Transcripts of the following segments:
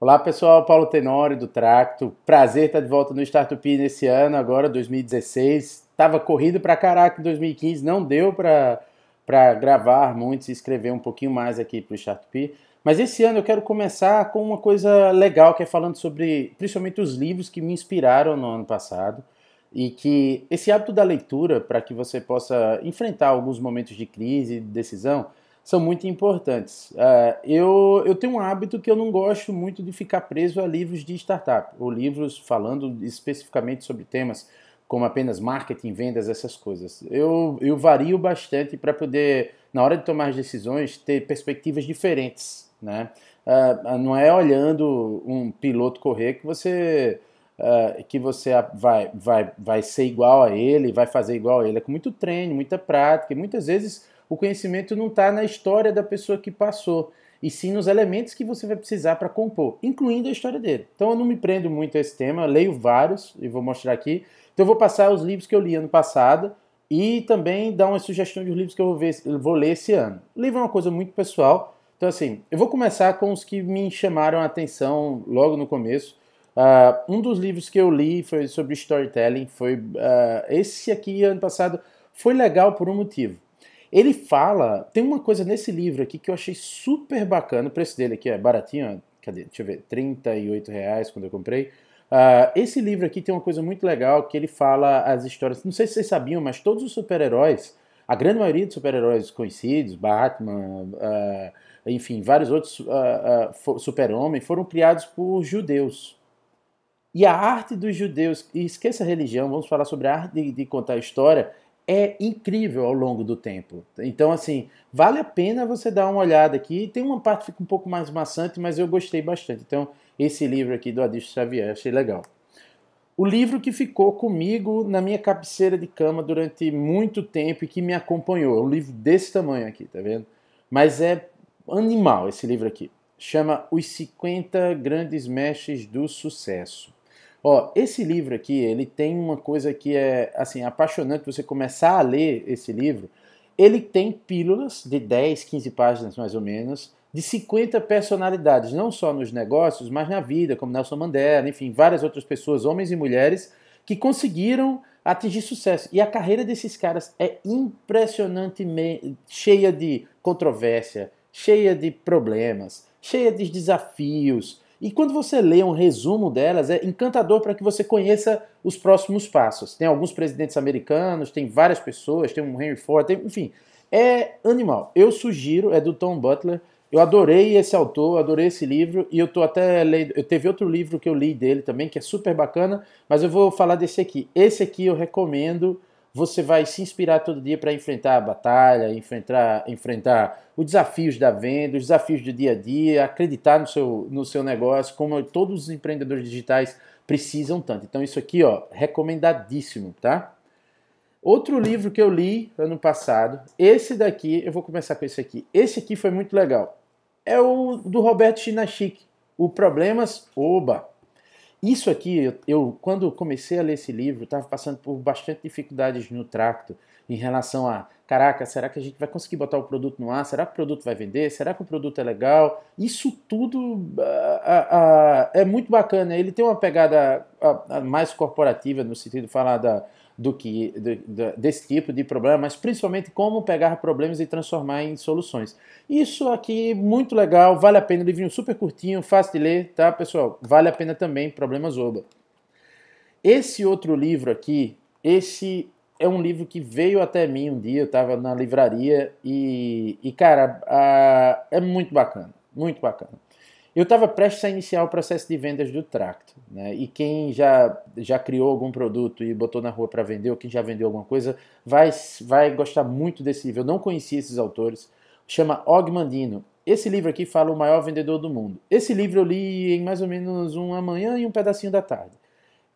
Olá pessoal, Paulo Tenório do Tracto. Prazer estar de volta no Startup nesse ano, agora 2016. Tava corrido pra caraca em 2015, não deu pra, pra gravar muito e escrever um pouquinho mais aqui pro Startup. Mas esse ano eu quero começar com uma coisa legal, que é falando sobre principalmente os livros que me inspiraram no ano passado. E que esse hábito da leitura, para que você possa enfrentar alguns momentos de crise, de decisão, são muito importantes. Uh, eu, eu tenho um hábito que eu não gosto muito de ficar preso a livros de startup, ou livros falando especificamente sobre temas como apenas marketing, vendas, essas coisas. Eu, eu vario bastante para poder, na hora de tomar as decisões, ter perspectivas diferentes. Né? Uh, não é olhando um piloto correr que você uh, que você vai, vai, vai ser igual a ele, vai fazer igual a ele. É com muito treino, muita prática, e muitas vezes o conhecimento não está na história da pessoa que passou, e sim nos elementos que você vai precisar para compor, incluindo a história dele. Então eu não me prendo muito a esse tema, leio vários e vou mostrar aqui. Então eu vou passar os livros que eu li ano passado e também dar uma sugestão de livros que eu vou, ver, vou ler esse ano. O livro é uma coisa muito pessoal, então assim, eu vou começar com os que me chamaram a atenção logo no começo. Uh, um dos livros que eu li foi sobre storytelling, foi uh, esse aqui ano passado foi legal por um motivo ele fala, tem uma coisa nesse livro aqui que eu achei super bacana, o preço dele aqui é baratinho, ó, cadê? Deixa eu ver, 38 reais quando eu comprei. Uh, esse livro aqui tem uma coisa muito legal que ele fala as histórias. Não sei se vocês sabiam, mas todos os super-heróis, a grande maioria dos super-heróis conhecidos, Batman, uh, enfim, vários outros uh, super-homem, foram criados por judeus. E a arte dos judeus, e esqueça a religião, vamos falar sobre a arte de, de contar a história, é incrível ao longo do tempo. Então, assim, vale a pena você dar uma olhada aqui. Tem uma parte que fica um pouco mais maçante, mas eu gostei bastante. Então, esse livro aqui do Adilson Xavier, achei legal. O livro que ficou comigo na minha cabeceira de cama durante muito tempo e que me acompanhou. É um livro desse tamanho aqui, tá vendo? Mas é animal esse livro aqui. Chama Os 50 Grandes Mestres do Sucesso. Ó, esse livro aqui, ele tem uma coisa que é, assim, apaixonante você começar a ler esse livro. Ele tem pílulas de 10, 15 páginas mais ou menos, de 50 personalidades, não só nos negócios, mas na vida, como Nelson Mandela, enfim, várias outras pessoas, homens e mulheres, que conseguiram atingir sucesso. E a carreira desses caras é impressionantemente cheia de controvérsia, cheia de problemas, cheia de desafios, e quando você lê um resumo delas, é encantador para que você conheça os próximos passos. Tem alguns presidentes americanos, tem várias pessoas, tem um Henry Ford, tem, enfim. É animal. Eu sugiro, é do Tom Butler. Eu adorei esse autor, adorei esse livro, e eu tô até lendo. Eu teve outro livro que eu li dele também, que é super bacana, mas eu vou falar desse aqui. Esse aqui eu recomendo você vai se inspirar todo dia para enfrentar a batalha, enfrentar, enfrentar os desafios da venda, os desafios do dia a dia, acreditar no seu, no seu negócio, como todos os empreendedores digitais precisam tanto. Então isso aqui, ó, recomendadíssimo, tá? Outro livro que eu li ano passado, esse daqui, eu vou começar com esse aqui. Esse aqui foi muito legal. É o do Roberto Chinachique, O Problemas, oba, isso aqui, eu, eu quando comecei a ler esse livro, estava passando por bastante dificuldades no tracto em relação a, caraca, será que a gente vai conseguir botar o produto no ar? Será que o produto vai vender? Será que o produto é legal? Isso tudo uh, uh, uh, é muito bacana. Ele tem uma pegada mais corporativa no sentido de falar da do que desse tipo de problema, mas principalmente como pegar problemas e transformar em soluções. Isso aqui muito legal, vale a pena, livrinho super curtinho, fácil de ler, tá, pessoal? Vale a pena também Problemas Oba. Esse outro livro aqui, esse é um livro que veio até mim um dia, eu estava na livraria e, e cara, a, é muito bacana, muito bacana. Eu estava prestes a iniciar o processo de vendas do Tracto, né? e quem já, já criou algum produto e botou na rua para vender, ou quem já vendeu alguma coisa, vai, vai gostar muito desse livro. Eu não conhecia esses autores, chama Og Mandino. Esse livro aqui fala o maior vendedor do mundo. Esse livro eu li em mais ou menos uma manhã e um pedacinho da tarde.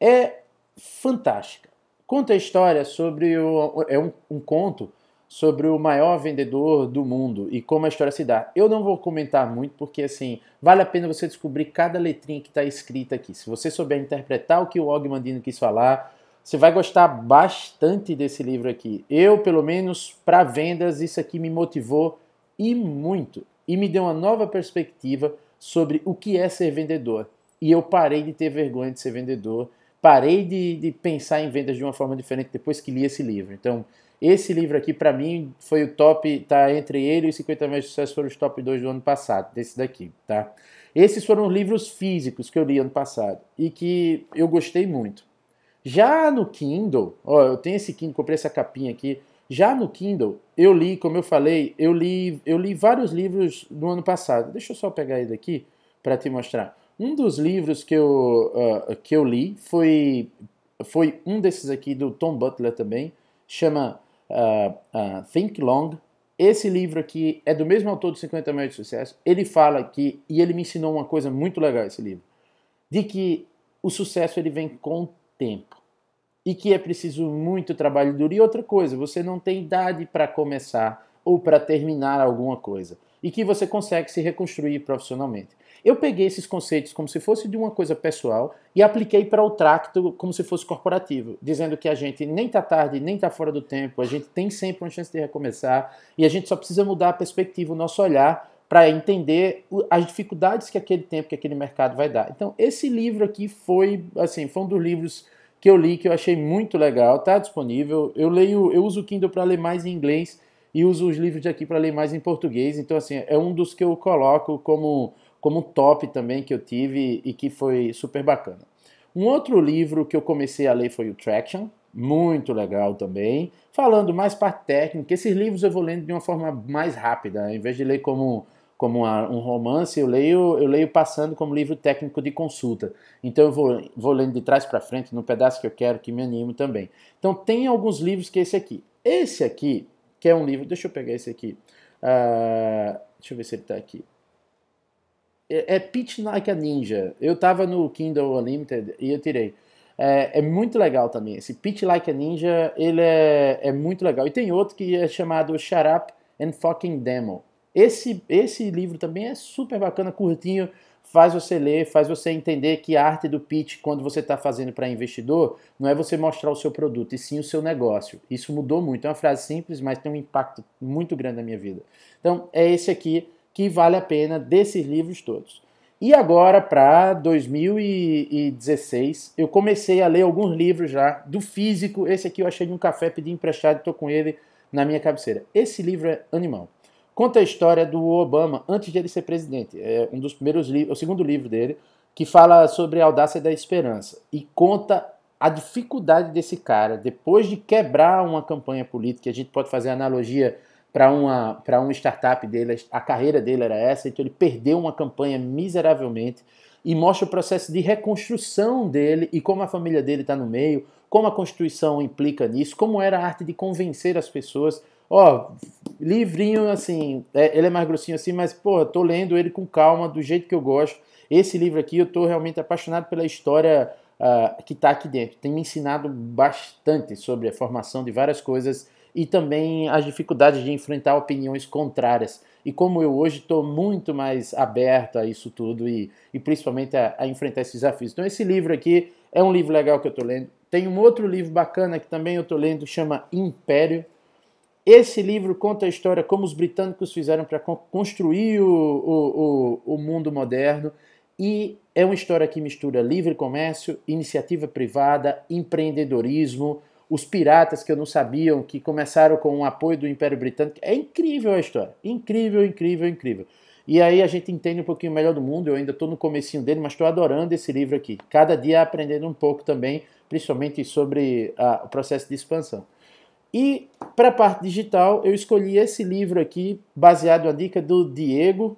É fantástica. Conta a história sobre. O, é um, um conto sobre o maior vendedor do mundo e como a história se dá. Eu não vou comentar muito porque assim, vale a pena você descobrir cada letrinha que está escrita aqui. Se você souber interpretar o que o Og Mandino quis falar, você vai gostar bastante desse livro aqui. Eu, pelo menos para vendas, isso aqui me motivou e muito e me deu uma nova perspectiva sobre o que é ser vendedor. E eu parei de ter vergonha de ser vendedor, parei de, de pensar em vendas de uma forma diferente depois que li esse livro. Então, esse livro aqui, para mim, foi o top, tá entre ele e os 50 Mais sucesso foram os top 2 do ano passado, desse daqui, tá? Esses foram os livros físicos que eu li ano passado e que eu gostei muito. Já no Kindle, ó, eu tenho esse Kindle, comprei essa capinha aqui. Já no Kindle, eu li, como eu falei, eu li, eu li vários livros no ano passado. Deixa eu só pegar ele daqui para te mostrar. Um dos livros que eu, uh, que eu li foi, foi um desses aqui do Tom Butler também, chama uh, Think Long. Esse livro aqui é do mesmo autor de 50 Milhões de Sucesso. Ele fala que, e ele me ensinou uma coisa muito legal esse livro, de que o sucesso ele vem com o tempo e que é preciso muito trabalho duro. E outra coisa, você não tem idade para começar ou para terminar alguma coisa e que você consegue se reconstruir profissionalmente. Eu peguei esses conceitos como se fosse de uma coisa pessoal e apliquei para o tracto como se fosse corporativo, dizendo que a gente nem está tarde, nem está fora do tempo, a gente tem sempre uma chance de recomeçar e a gente só precisa mudar a perspectiva, o nosso olhar para entender as dificuldades que aquele tempo, que aquele mercado vai dar. Então, esse livro aqui foi, assim, foi um dos livros que eu li que eu achei muito legal, está disponível. Eu leio, eu uso o Kindle para ler mais em inglês e uso os livros daqui para ler mais em português. Então, assim, é um dos que eu coloco como, como top também que eu tive e que foi super bacana. Um outro livro que eu comecei a ler foi o Traction, muito legal também. Falando mais parte técnica, esses livros eu vou lendo de uma forma mais rápida, em vez de ler como como um romance, eu leio, eu leio passando como livro técnico de consulta. Então eu vou, vou lendo de trás para frente, no pedaço que eu quero, que me animo também. Então tem alguns livros que é esse aqui. Esse aqui que é um livro. Deixa eu pegar esse aqui. Uh, deixa eu ver se ele está aqui. É, é Pitch Like a Ninja. Eu estava no Kindle Unlimited e eu tirei. É, é, muito legal também. Esse Pitch Like a Ninja, ele é, é muito legal. E tem outro que é chamado Shut Up and Fucking Demo. Esse, esse livro também é super bacana, curtinho faz você ler, faz você entender que a arte do pitch, quando você está fazendo para investidor, não é você mostrar o seu produto, e sim o seu negócio. Isso mudou muito. É uma frase simples, mas tem um impacto muito grande na minha vida. Então, é esse aqui que vale a pena desses livros todos. E agora, para 2016, eu comecei a ler alguns livros já do físico. Esse aqui eu achei de um café, pedi emprestado, e estou com ele na minha cabeceira. Esse livro é animal conta a história do Obama antes de ele ser presidente. É um dos primeiros livros, o segundo livro dele, que fala sobre a audácia da esperança e conta a dificuldade desse cara depois de quebrar uma campanha política. A gente pode fazer analogia para uma para uma startup dele, a carreira dele era essa, então ele perdeu uma campanha miseravelmente e mostra o processo de reconstrução dele e como a família dele está no meio, como a Constituição implica nisso, como era a arte de convencer as pessoas. Ó, oh, livrinho assim, é, ele é mais grossinho assim, mas pô, eu tô lendo ele com calma, do jeito que eu gosto. Esse livro aqui eu tô realmente apaixonado pela história uh, que tá aqui dentro. Tem me ensinado bastante sobre a formação de várias coisas e também as dificuldades de enfrentar opiniões contrárias. E como eu hoje estou muito mais aberto a isso tudo e, e principalmente a, a enfrentar esses desafios. Então esse livro aqui é um livro legal que eu estou lendo. Tem um outro livro bacana que também eu estou lendo, chama Império, esse livro conta a história como os britânicos fizeram para construir o, o, o, o mundo moderno. E é uma história que mistura livre comércio, iniciativa privada, empreendedorismo, os piratas que eu não sabiam, que começaram com o apoio do Império Britânico. É incrível a história. Incrível, incrível, incrível. E aí a gente entende um pouquinho melhor do mundo. Eu ainda estou no comecinho dele, mas estou adorando esse livro aqui. Cada dia aprendendo um pouco também, principalmente sobre o processo de expansão. E para a parte digital, eu escolhi esse livro aqui, baseado na dica do Diego,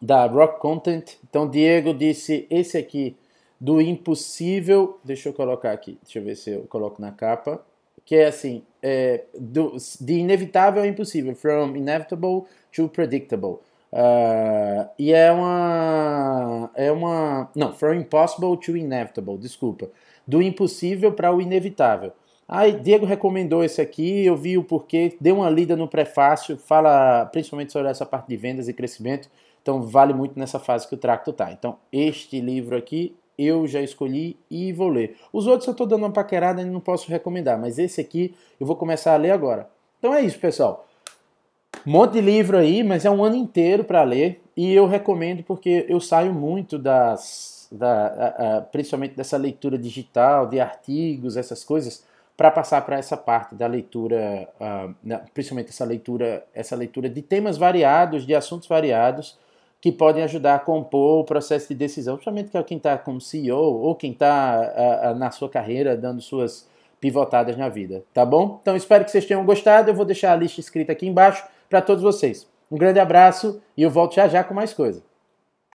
da Rock Content. Então, Diego disse esse aqui, do impossível. Deixa eu colocar aqui, deixa eu ver se eu coloco na capa. Que é assim: é, do, de inevitável ao impossível, from inevitable to predictable. Uh, e é uma. É uma. Não, from impossible to inevitable, desculpa. Do impossível para o inevitável. Aí, Diego recomendou esse aqui, eu vi o porquê, deu uma lida no prefácio, fala principalmente sobre essa parte de vendas e crescimento, então vale muito nessa fase que o Tracto está. Então, este livro aqui eu já escolhi e vou ler. Os outros eu estou dando uma paquerada e não posso recomendar, mas esse aqui eu vou começar a ler agora. Então é isso, pessoal. Um monte de livro aí, mas é um ano inteiro para ler e eu recomendo porque eu saio muito das, da, a, a, principalmente dessa leitura digital, de artigos, essas coisas para passar para essa parte da leitura, ah, principalmente essa leitura, essa leitura de temas variados, de assuntos variados, que podem ajudar a compor o processo de decisão, principalmente que é quem está como CEO ou quem está ah, ah, na sua carreira dando suas pivotadas na vida, tá bom? Então espero que vocês tenham gostado, eu vou deixar a lista escrita aqui embaixo para todos vocês. Um grande abraço e eu volto já já com mais coisa.